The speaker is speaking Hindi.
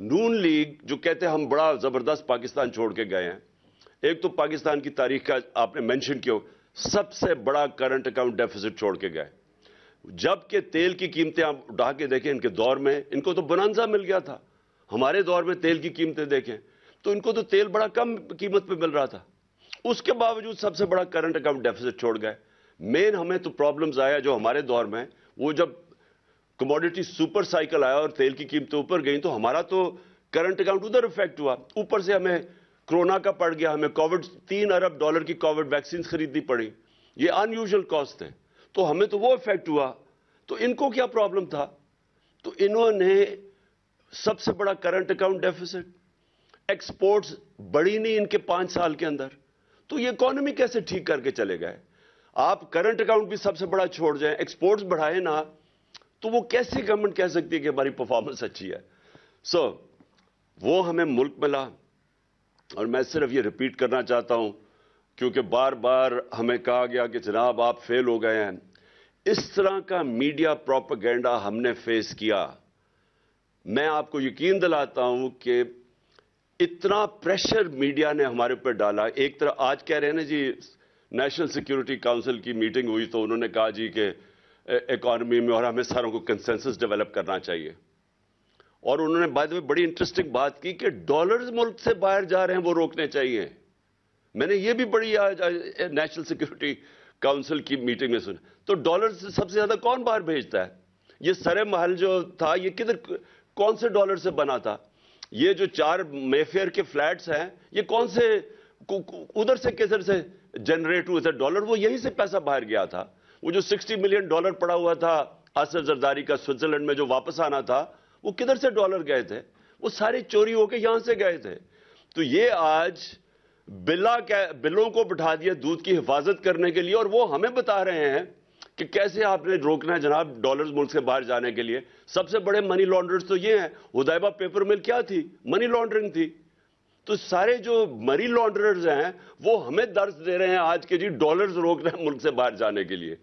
नून लीग जो कहते हैं हम बड़ा ज़बरदस्त पाकिस्तान छोड़ के गए हैं एक तो पाकिस्तान की तारीख का आपने मेंशन किया सबसे बड़ा करंट अकाउंट डेफिसिट छोड़ के गए जबकि तेल की कीमतें आप उठा के देखें इनके दौर में इनको तो बनानजा मिल गया था हमारे दौर में तेल की कीमतें देखें तो इनको तो तेल बड़ा कम कीमत पर मिल रहा था उसके बावजूद सबसे बड़ा करंट अकाउंट डेफिसिट छोड़ गए मेन हमें तो प्रॉब्लम्स आया जो हमारे दौर में वो जब कमोडिटी सुपर साइकिल आया और तेल की कीमतें ऊपर गई तो हमारा तो करंट अकाउंट उधर इफेक्ट हुआ ऊपर से हमें कोरोना का पड़ गया हमें कोविड तीन अरब डॉलर की कोविड वैक्सीन खरीदनी पड़ी ये अनयूजल कॉस्ट है तो हमें तो वो इफेक्ट हुआ तो इनको क्या प्रॉब्लम था तो इन्होंने सबसे बड़ा करंट अकाउंट डेफिसिट एक्सपोर्ट्स बढ़ी नहीं इनके पांच साल के अंदर तो ये इकोनॉमी कैसे ठीक करके चले गए आप करंट अकाउंट भी सबसे बड़ा छोड़ जाए एक्सपोर्ट्स बढ़ाए ना तो वो कैसी गवर्नमेंट कह सकती है कि हमारी परफॉर्मेंस अच्छी है सो so, वो हमें मुल्क मिला और मैं सिर्फ ये रिपीट करना चाहता हूं क्योंकि बार बार हमें कहा गया कि जनाब आप फेल हो गए हैं इस तरह का मीडिया प्रोपगेंडा हमने फेस किया मैं आपको यकीन दिलाता हूं कि इतना प्रेशर मीडिया ने हमारे ऊपर डाला एक तरह आज कह रहे हैं ना जी नेशनल सिक्योरिटी काउंसिल की मीटिंग हुई तो उन्होंने कहा जी कि इकॉनमी में और हमें सारों को कंसेंसस डेवलप करना चाहिए और उन्होंने बाद में बड़ी इंटरेस्टिंग बात की कि डॉलर्स मुल्क से बाहर जा रहे हैं वो रोकने चाहिए मैंने ये भी बड़ी नेशनल सिक्योरिटी काउंसिल की मीटिंग में सुना तो डॉलर सबसे ज़्यादा कौन बाहर भेजता है ये सरे महल जो था ये किधर कौन से डॉलर से बना था ये जो चार मेफेयर के फ्लैट्स हैं ये कौन से उधर से कैसे से जनरेट हुए थे डॉलर वो यहीं से पैसा बाहर गया था वो जो 60 मिलियन डॉलर पड़ा हुआ था आसफ जरदारी का स्विट्जरलैंड में जो वापस आना था वो किधर से डॉलर गए थे वो सारे चोरी होकर यहां से गए थे तो ये आज बिल्ला बिलों को बिठा दिया दूध की हिफाजत करने के लिए और वो हमें बता रहे हैं कि कैसे आपने रोकना है जनाब डॉलर्स मुल्क से बाहर जाने के लिए सबसे बड़े मनी लॉन्ड्रर्स तो ये हैं उदयबा पेपर मिल क्या थी मनी लॉन्ड्रिंग थी तो सारे जो मरी लॉन्ड्रर्स हैं वो हमें दर्ज दे रहे हैं आज के जी डॉलर्स रोक रहे हैं मुल्क से बाहर जाने के लिए